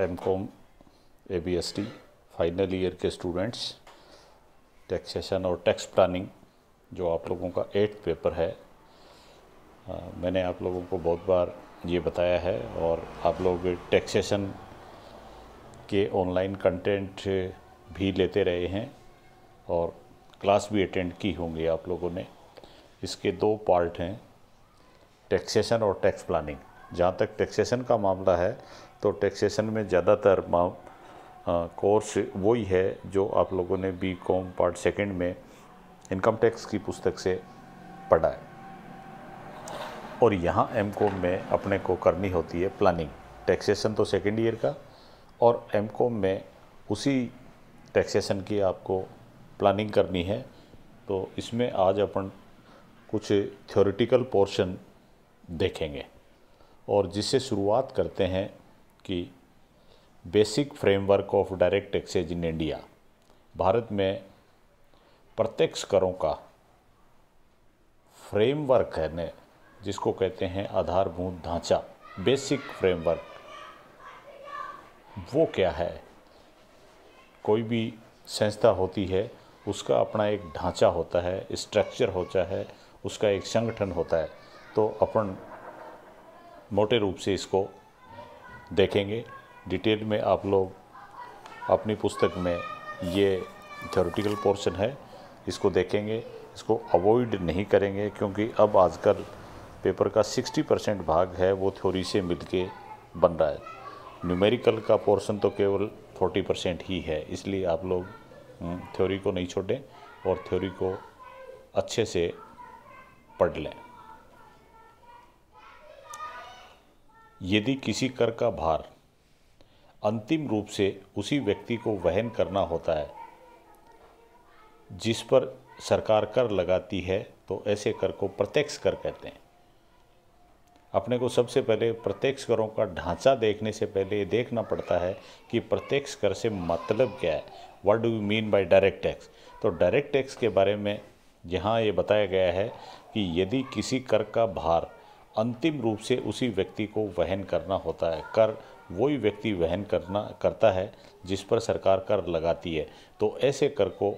M com A B S T final year के students taxation और tax planning जो आप लोगों का एट पेपर है आ, मैंने आप लोगों को बहुत बार ये बताया है और आप लोग टैक्सेशन के ऑनलाइन कंटेंट भी लेते रहे हैं और क्लास भी अटेंड की होंगी आप लोगों ने इसके दो पार्ट हैं टैक्सेशन और टैक्स प्लानिंग जहाँ तक टैक्सेशन का मामला है तो टैक्सेशन में ज़्यादातर कोर्स वही है जो आप लोगों ने बी कॉम पार्ट सेकेंड में इनकम टैक्स की पुस्तक से पढ़ा है और यहाँ एम कॉम में अपने को करनी होती है प्लानिंग टैक्सेशन तो सेकेंड ईयर का और एम कॉम में उसी टैक्सेशन की आपको प्लानिंग करनी है तो इसमें आज अपन कुछ थ्योरिटिकल पोर्शन देखेंगे और जिससे शुरुआत करते हैं कि basic framework of direct taxes in India भारत में प्रत्यक्ष करों का फ्रेमवर्क है ने जिसको कहते हैं आधारभूत ढांचा बेसिक फ्रेमवर्क वो क्या है कोई भी संस्था होती है उसका अपना एक ढांचा होता है स्ट्रक्चर होता है उसका एक संगठन होता है तो अपन मोटे रूप से इसको देखेंगे डिटेल में आप लोग अपनी पुस्तक में ये थ्योरिटिकल पोर्शन है इसको देखेंगे इसको अवॉइड नहीं करेंगे क्योंकि अब आजकल पेपर का 60 परसेंट भाग है वो थ्योरी से मिलके बन रहा है न्यूमेरिकल का पोर्शन तो केवल 40 परसेंट ही है इसलिए आप लोग थ्योरी हम्म, को नहीं छोड़ें और थ्योरी को अच्छे से पढ़ लें यदि किसी कर का भार अंतिम रूप से उसी व्यक्ति को वहन करना होता है जिस पर सरकार कर लगाती है तो ऐसे कर को प्रत्यक्ष कर कहते हैं अपने को सबसे पहले प्रत्यक्ष करों का ढांचा देखने से पहले ये देखना पड़ता है कि प्रत्यक्ष कर से मतलब क्या है what do you mean by direct tax तो डायरेक्ट टैक्स के बारे में यहाँ ये बताया गया है कि यदि किसी कर का भार अंतिम रूप से उसी व्यक्ति को वहन करना होता है कर वही व्यक्ति वहन करना करता है जिस पर सरकार कर लगाती है तो ऐसे कर को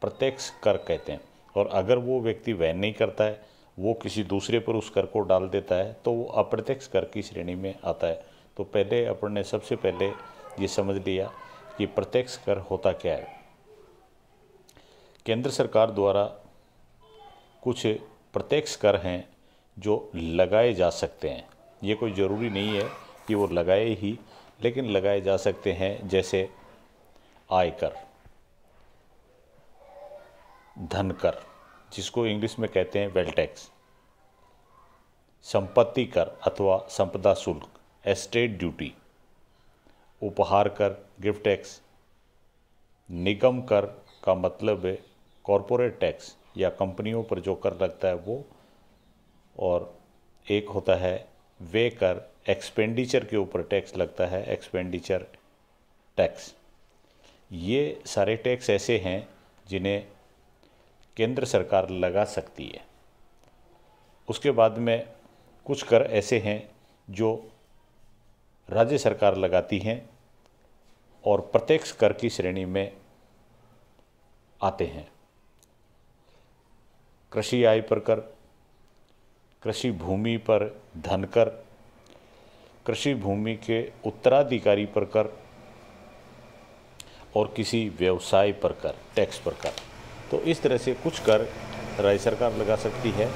प्रत्यक्ष कर कहते हैं और अगर वो व्यक्ति वहन नहीं करता है वो किसी दूसरे पर उस कर को डाल देता है तो वो अप्रत्यक्ष कर की श्रेणी में आता है तो पहले अपन ने सबसे पहले ये समझ लिया कि प्रत्यक्ष कर होता क्या है केंद्र सरकार द्वारा कुछ प्रत्यक्ष कर हैं जो लगाए जा सकते हैं ये कोई ज़रूरी नहीं है कि वो लगाए ही लेकिन लगाए जा सकते हैं जैसे आयकर धन कर जिसको इंग्लिश में कहते हैं वेल टैक्स संपत्ति कर अथवा संपदा शुल्क एस्टेट ड्यूटी उपहार कर गिफ्ट टैक्स निगम कर का मतलब है कॉरपोरेट टैक्स या कंपनियों पर जो कर लगता है वो और एक होता है वे कर एक्सपेंडिचर के ऊपर टैक्स लगता है एक्सपेंडिचर टैक्स ये सारे टैक्स ऐसे हैं जिन्हें केंद्र सरकार लगा सकती है उसके बाद में कुछ कर ऐसे हैं जो राज्य सरकार लगाती हैं और प्रत्यक्ष कर की श्रेणी में आते हैं कृषि आय पर कर कृषि भूमि पर धन कर कृषि भूमि के उत्तराधिकारी पर कर और किसी व्यवसाय पर कर टैक्स पर कर तो इस तरह से कुछ कर राज्य सरकार लगा सकती है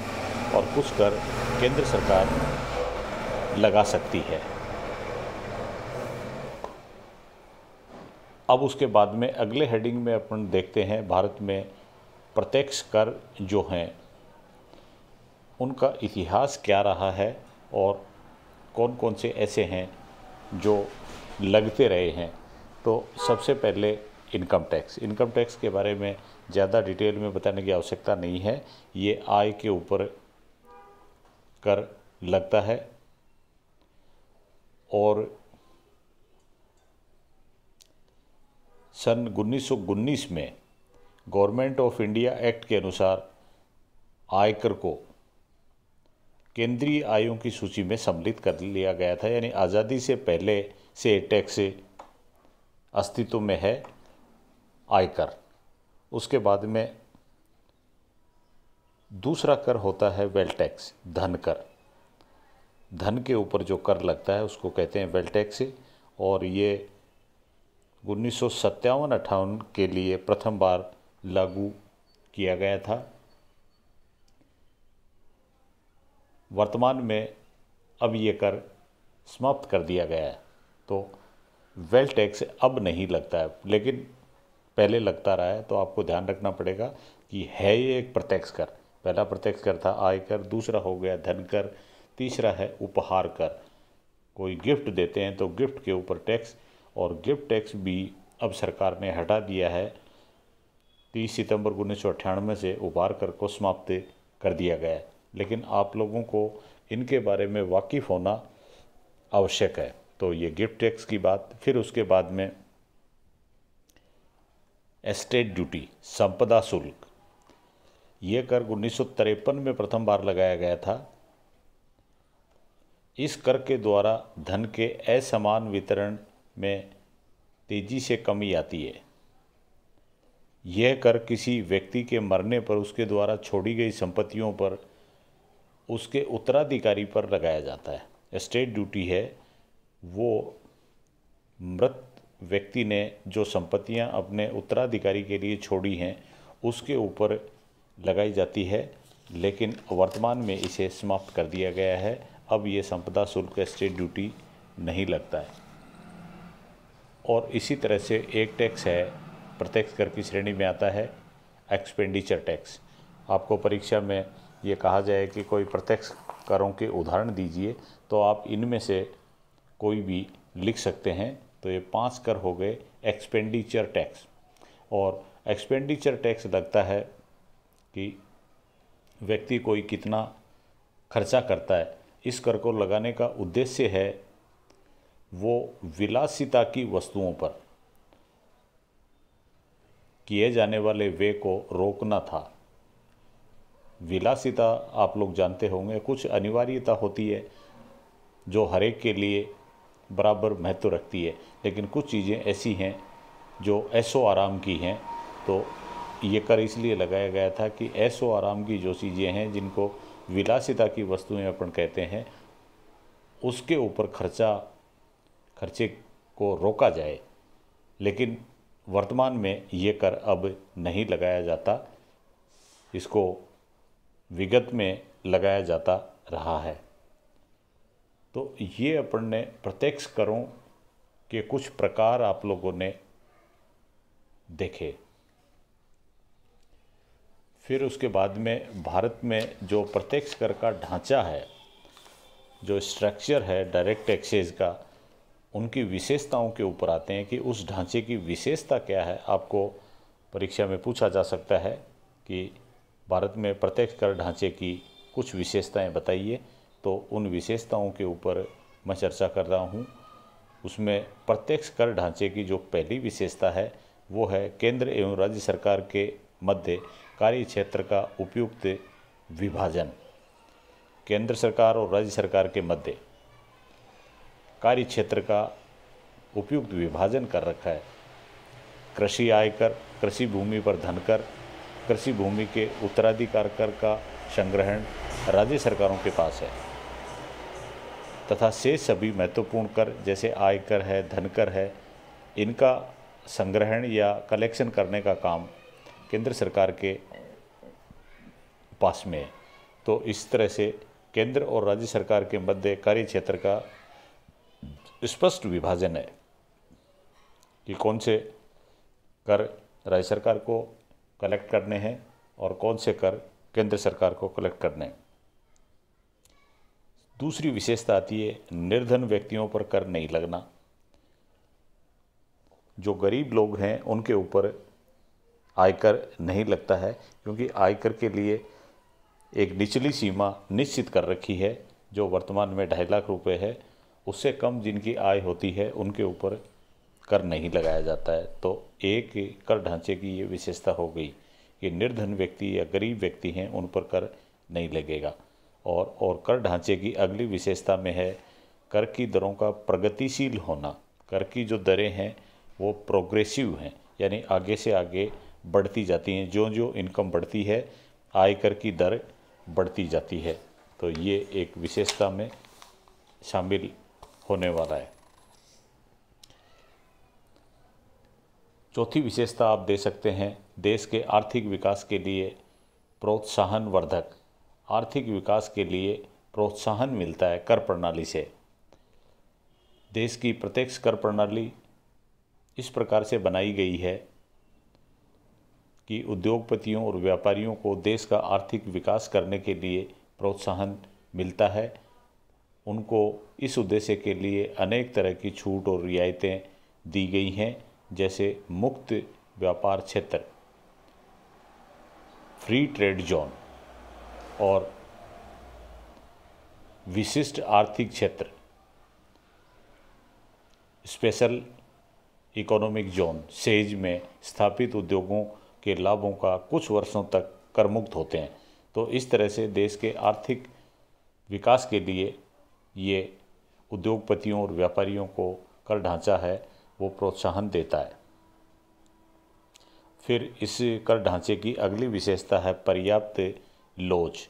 और कुछ कर केंद्र सरकार लगा सकती है अब उसके बाद में अगले हेडिंग में अपन देखते हैं भारत में प्रत्यक्ष कर जो हैं उनका इतिहास क्या रहा है और कौन कौन से ऐसे हैं जो लगते रहे हैं तो सबसे पहले इनकम टैक्स इनकम टैक्स के बारे में ज़्यादा डिटेल में बताने की आवश्यकता नहीं है ये आय के ऊपर कर लगता है और सन उन्नीस में गवर्नमेंट ऑफ इंडिया एक्ट के अनुसार आयकर को केंद्रीय आयों की सूची में सम्मिलित कर लिया गया था यानी आज़ादी से पहले से टैक्स अस्तित्व में है आयकर उसके बाद में दूसरा कर होता है वेल टैक्स धन कर धन के ऊपर जो कर लगता है उसको कहते हैं वेल टैक्स और ये उन्नीस सौ के लिए प्रथम बार लागू किया गया था वर्तमान में अब ये कर समाप्त कर दिया गया है तो वेल टैक्स अब नहीं लगता है लेकिन पहले लगता रहा है तो आपको ध्यान रखना पड़ेगा कि है ये एक प्रत्यक्ष कर पहला प्रत्यक्ष कर था आय कर दूसरा हो गया धन कर तीसरा है उपहार कर कोई गिफ्ट देते हैं तो गिफ्ट के ऊपर टैक्स और गिफ्ट टैक्स भी अब सरकार ने हटा दिया है तीस सितंबर उन्नीस से उपहार कर को समाप्त कर दिया गया है लेकिन आप लोगों को इनके बारे में वाकिफ़ होना आवश्यक है तो ये गिफ्ट टैक्स की बात फिर उसके बाद में एस्टेट ड्यूटी संपदा शुल्क ये कर उन्नीस में प्रथम बार लगाया गया था इस कर के द्वारा धन के असमान वितरण में तेज़ी से कमी आती है यह कर किसी व्यक्ति के मरने पर उसके द्वारा छोड़ी गई संपत्तियों पर उसके उत्तराधिकारी पर लगाया जाता है स्टेट ड्यूटी है वो मृत व्यक्ति ने जो संपत्तियां अपने उत्तराधिकारी के लिए छोड़ी हैं उसके ऊपर लगाई जाती है लेकिन वर्तमान में इसे समाप्त कर दिया गया है अब ये संपदा शुल्क स्टेट ड्यूटी नहीं लगता है और इसी तरह से एक टैक्स है प्रत्यक्ष कर की श्रेणी में आता है एक्सपेंडिचर टैक्स आपको परीक्षा में ये कहा जाए कि कोई प्रत्यक्ष करों के उदाहरण दीजिए तो आप इनमें से कोई भी लिख सकते हैं तो ये पांच कर हो गए एक्सपेंडिचर टैक्स और एक्सपेंडिचर टैक्स लगता है कि व्यक्ति कोई कितना खर्चा करता है इस कर को लगाने का उद्देश्य है वो विलासिता की वस्तुओं पर किए जाने वाले वे को रोकना था विलासिता आप लोग जानते होंगे कुछ अनिवार्यता होती है जो हर एक के लिए बराबर महत्व रखती है लेकिन कुछ चीज़ें ऐसी हैं जो ऐसो आराम की हैं तो ये कर इसलिए लगाया गया था कि ऐसो आराम की जो चीज़ें हैं जिनको विलासिता की वस्तुएं अपन कहते हैं उसके ऊपर खर्चा खर्चे को रोका जाए लेकिन वर्तमान में ये कर अब नहीं लगाया जाता इसको विगत में लगाया जाता रहा है तो ये अपन ने प्रत्यक्ष करों के कुछ प्रकार आप लोगों ने देखे फिर उसके बाद में भारत में जो प्रत्यक्ष कर का ढांचा है जो स्ट्रक्चर है डायरेक्ट टैक्सेज का उनकी विशेषताओं के ऊपर आते हैं कि उस ढांचे की विशेषता क्या है आपको परीक्षा में पूछा जा सकता है कि भारत में प्रत्यक्ष कर ढांचे की कुछ विशेषताएं बताइए तो उन विशेषताओं के ऊपर मैं चर्चा कर रहा हूँ उसमें प्रत्यक्ष कर ढांचे की जो पहली विशेषता है वो है केंद्र एवं राज्य सरकार के मध्य कार्य क्षेत्र का उपयुक्त विभाजन केंद्र सरकार और राज्य सरकार के मध्य कार्य क्षेत्र का उपयुक्त विभाजन कर रखा है कृषि आयकर कृषि भूमि पर धनकर कृषि भूमि के उत्तराधिकार कर का संग्रहण राज्य सरकारों के पास है तथा से सभी महत्वपूर्ण कर जैसे आयकर है धन कर है इनका संग्रहण या कलेक्शन करने का काम केंद्र सरकार के पास में है तो इस तरह से केंद्र और राज्य सरकार के मध्य कार्य क्षेत्र का स्पष्ट विभाजन है कि कौन से कर राज्य सरकार को कलेक्ट करने हैं और कौन से कर केंद्र सरकार को कलेक्ट करने हैं दूसरी विशेषता आती है निर्धन व्यक्तियों पर कर नहीं लगना जो गरीब लोग हैं उनके ऊपर आयकर नहीं लगता है क्योंकि आयकर के लिए एक निचली सीमा निश्चित कर रखी है जो वर्तमान में ढाई लाख रुपए है उससे कम जिनकी आय होती है उनके ऊपर कर नहीं लगाया जाता है तो एक कर ढांचे की ये विशेषता हो गई कि निर्धन व्यक्ति या गरीब व्यक्ति हैं उन पर कर नहीं लगेगा और और कर ढांचे की अगली विशेषता में है कर की दरों का प्रगतिशील होना कर की जो दरें हैं वो प्रोग्रेसिव हैं यानी आगे से आगे बढ़ती जाती हैं जो जो इनकम बढ़ती है आय कर की दर बढ़ती जाती है तो ये एक विशेषता में शामिल होने वाला है चौथी विशेषता आप दे सकते हैं देश के आर्थिक विकास के लिए प्रोत्साहन वर्धक आर्थिक विकास के लिए प्रोत्साहन मिलता है कर प्रणाली से देश की प्रत्यक्ष कर प्रणाली इस प्रकार से बनाई गई है कि उद्योगपतियों और व्यापारियों को देश का आर्थिक विकास करने के लिए प्रोत्साहन मिलता है उनको इस उद्देश्य के लिए अनेक तरह की छूट और रियायतें दी गई हैं जैसे मुक्त व्यापार क्षेत्र फ्री ट्रेड जोन और विशिष्ट आर्थिक क्षेत्र स्पेशल इकोनॉमिक जोन सेज में स्थापित उद्योगों के लाभों का कुछ वर्षों तक कर मुक्त होते हैं तो इस तरह से देश के आर्थिक विकास के लिए ये उद्योगपतियों और व्यापारियों को कर ढांचा है वो प्रोत्साहन देता है फिर इस कर ढांचे की अगली विशेषता है पर्याप्त लोच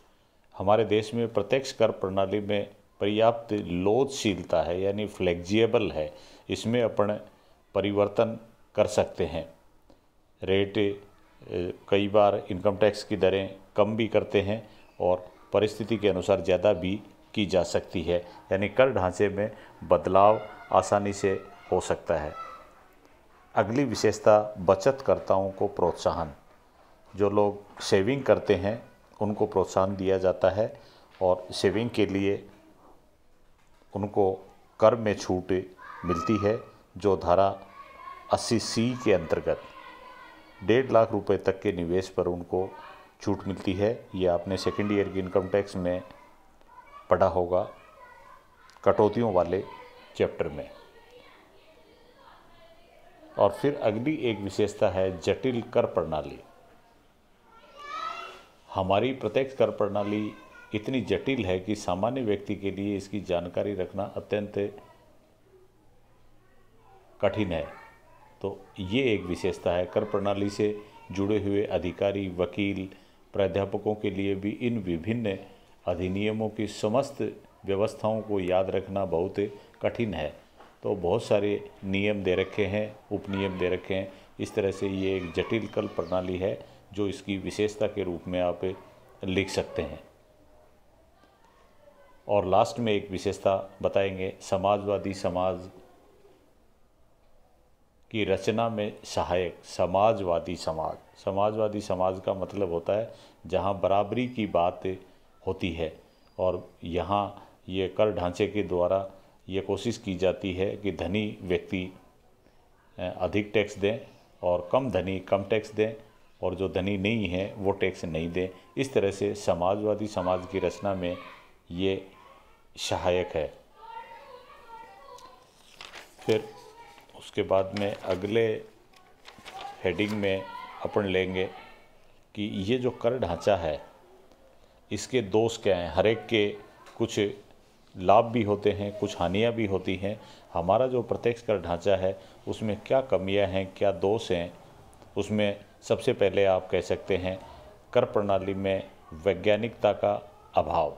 हमारे देश में प्रत्यक्ष कर प्रणाली में पर्याप्त लोचशीलता है यानी फ्लेक्जिबल है इसमें अपन परिवर्तन कर सकते हैं रेट कई बार इनकम टैक्स की दरें कम भी करते हैं और परिस्थिति के अनुसार ज़्यादा भी की जा सकती है यानी कर ढांचे में बदलाव आसानी से हो सकता है अगली विशेषता बचतकर्ताओं को प्रोत्साहन जो लोग सेविंग करते हैं उनको प्रोत्साहन दिया जाता है और सेविंग के लिए उनको कर में छूट मिलती है जो धारा 80 सी के अंतर्गत डेढ़ लाख रुपए तक के निवेश पर उनको छूट मिलती है ये आपने सेकेंड ईयर की इनकम टैक्स में पढ़ा होगा कटौतियों वाले चैप्टर में और फिर अगली एक विशेषता है जटिल कर प्रणाली हमारी प्रत्यक्ष कर प्रणाली इतनी जटिल है कि सामान्य व्यक्ति के लिए इसकी जानकारी रखना अत्यंत कठिन है तो ये एक विशेषता है कर प्रणाली से जुड़े हुए अधिकारी वकील प्राध्यापकों के लिए भी इन विभिन्न अधिनियमों की समस्त व्यवस्थाओं को याद रखना बहुत कठिन है तो बहुत सारे नियम दे रखे हैं उपनियम दे रखे हैं इस तरह से ये एक जटिल कल प्रणाली है जो इसकी विशेषता के रूप में आप लिख सकते हैं और लास्ट में एक विशेषता बताएंगे समाजवादी समाज की रचना में सहायक समाजवादी समाज समाजवादी समाज का मतलब होता है जहाँ बराबरी की बात होती है और यहाँ ये कर ढांचे के द्वारा ये कोशिश की जाती है कि धनी व्यक्ति अधिक टैक्स दें और कम धनी कम टैक्स दें और जो धनी नहीं है वो टैक्स नहीं दें इस तरह से समाजवादी समाज की रचना में ये सहायक है फिर उसके बाद में अगले हेडिंग में अपन लेंगे कि ये जो कर ढांचा है इसके दोष क्या हैं हर एक के कुछ लाभ भी होते हैं कुछ हानियाँ भी होती हैं हमारा जो प्रत्यक्ष कर ढांचा है उसमें क्या कमियाँ हैं क्या दोष हैं उसमें सबसे पहले आप कह सकते हैं कर प्रणाली में वैज्ञानिकता का अभाव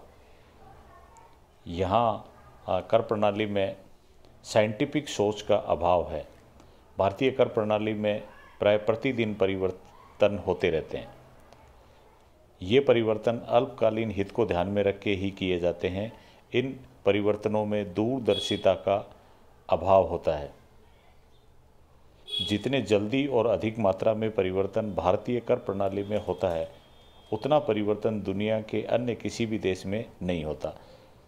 यहाँ कर प्रणाली में साइंटिफिक सोच का अभाव है भारतीय कर प्रणाली में प्राय प्रतिदिन परिवर्तन होते रहते हैं ये परिवर्तन अल्पकालीन हित को ध्यान में रख के ही किए जाते हैं इन परिवर्तनों में दूरदर्शिता का अभाव होता है जितने जल्दी और अधिक मात्रा में परिवर्तन भारतीय कर प्रणाली में होता है उतना परिवर्तन दुनिया के अन्य किसी भी देश में नहीं होता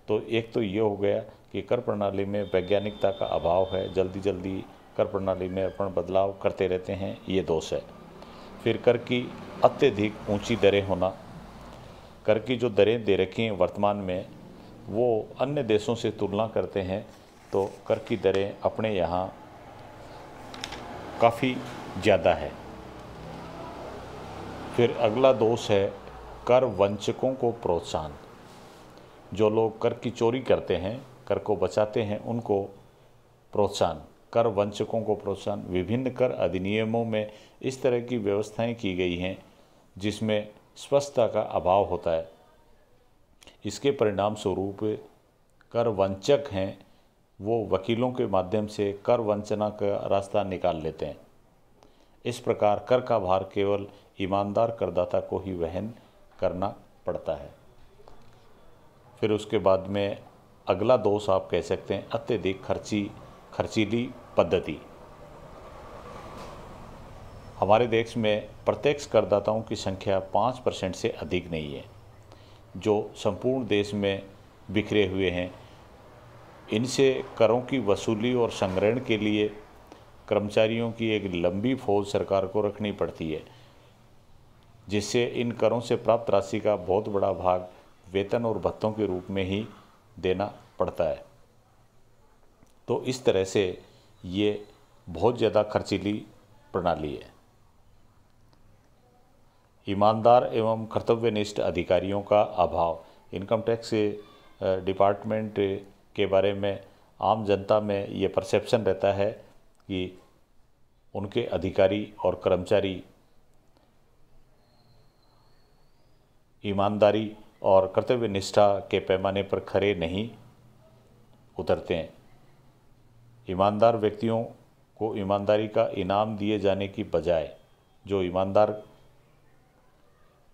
तो एक तो ये हो गया कि कर प्रणाली में वैज्ञानिकता का अभाव है जल्दी जल्दी कर प्रणाली में अपन बदलाव करते रहते हैं ये दोष है फिर कर की अत्यधिक ऊंची दरें होना कर की जो दरें दे रखी हैं वर्तमान में वो अन्य देशों से तुलना करते हैं तो कर की दरें अपने यहाँ काफ़ी ज़्यादा है फिर अगला दोष है कर वंचकों को प्रोत्साहन जो लोग कर की चोरी करते हैं कर को बचाते हैं उनको प्रोत्साहन कर वंचकों को प्रोत्साहन विभिन्न कर अधिनियमों में इस तरह की व्यवस्थाएं की गई हैं जिसमें स्वस्थता का अभाव होता है इसके परिणाम स्वरूप कर वंचक हैं वो वकीलों के माध्यम से कर वंचना का रास्ता निकाल लेते हैं इस प्रकार कर का भार केवल ईमानदार करदाता को ही वहन करना पड़ता है फिर उसके बाद में अगला दोष आप कह सकते हैं अत्यधिक खर्ची खर्चीली पद्धति हमारे देश में प्रत्यक्ष करदाताओं की संख्या पाँच परसेंट से अधिक नहीं है जो संपूर्ण देश में बिखरे हुए हैं इनसे करों की वसूली और संग्रहण के लिए कर्मचारियों की एक लंबी फौज सरकार को रखनी पड़ती है जिससे इन करों से प्राप्त राशि का बहुत बड़ा भाग वेतन और भत्तों के रूप में ही देना पड़ता है तो इस तरह से ये बहुत ज़्यादा खर्चीली प्रणाली है ईमानदार एवं कर्तव्यनिष्ठ अधिकारियों का अभाव इनकम टैक्स डिपार्टमेंट के बारे में आम जनता में ये परसेप्शन रहता है कि उनके अधिकारी और कर्मचारी ईमानदारी और कर्तव्य निष्ठा के पैमाने पर खरे नहीं उतरते हैं ईमानदार व्यक्तियों को ईमानदारी का इनाम दिए जाने की बजाय जो ईमानदार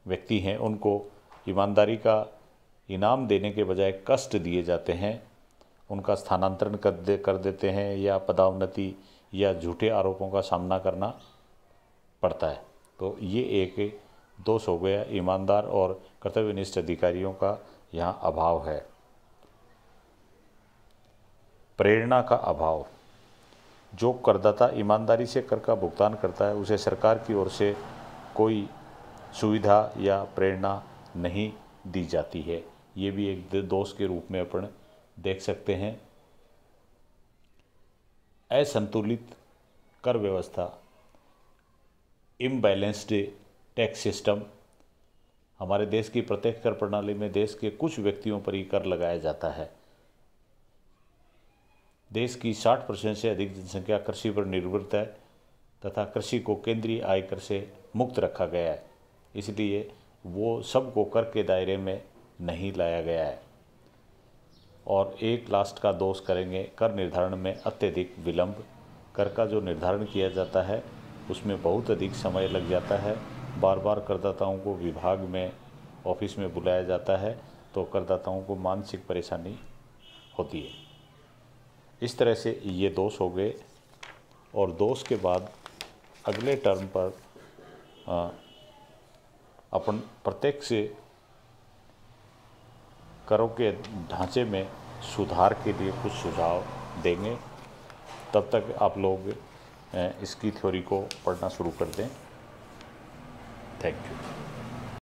व्यक्ति हैं उनको ईमानदारी का इनाम देने के बजाय कष्ट दिए जाते हैं उनका स्थानांतरण कर दे कर देते हैं या पदावनति या झूठे आरोपों का सामना करना पड़ता है तो ये एक दोष हो गया ईमानदार और कर्तव्यनिष्ठ अधिकारियों का यहाँ अभाव है प्रेरणा का अभाव जो करदाता ईमानदारी से कर का भुगतान करता है उसे सरकार की ओर से कोई सुविधा या प्रेरणा नहीं दी जाती है ये भी एक दोष के रूप में अपन देख सकते हैं असंतुलित कर व्यवस्था इम्बैलेंस्ड टैक्स सिस्टम हमारे देश की प्रत्येक कर प्रणाली में देश के कुछ व्यक्तियों पर ही कर लगाया जाता है देश की 60 परसेंट से अधिक जनसंख्या कृषि पर निर्भर है तथा कृषि को केंद्रीय आयकर से मुक्त रखा गया है इसलिए वो सबको कर के दायरे में नहीं लाया गया है और एक लास्ट का दोष करेंगे कर निर्धारण में अत्यधिक विलंब कर का जो निर्धारण किया जाता है उसमें बहुत अधिक समय लग जाता है बार बार करदाताओं को विभाग में ऑफिस में बुलाया जाता है तो करदाताओं को मानसिक परेशानी होती है इस तरह से ये दोष हो गए और दोष के बाद अगले टर्म पर आ, अपन प्रत्येक से करों के ढांचे में सुधार के लिए कुछ सुझाव देंगे तब तक आप लोग इसकी थ्योरी को पढ़ना शुरू कर दें थैंक यू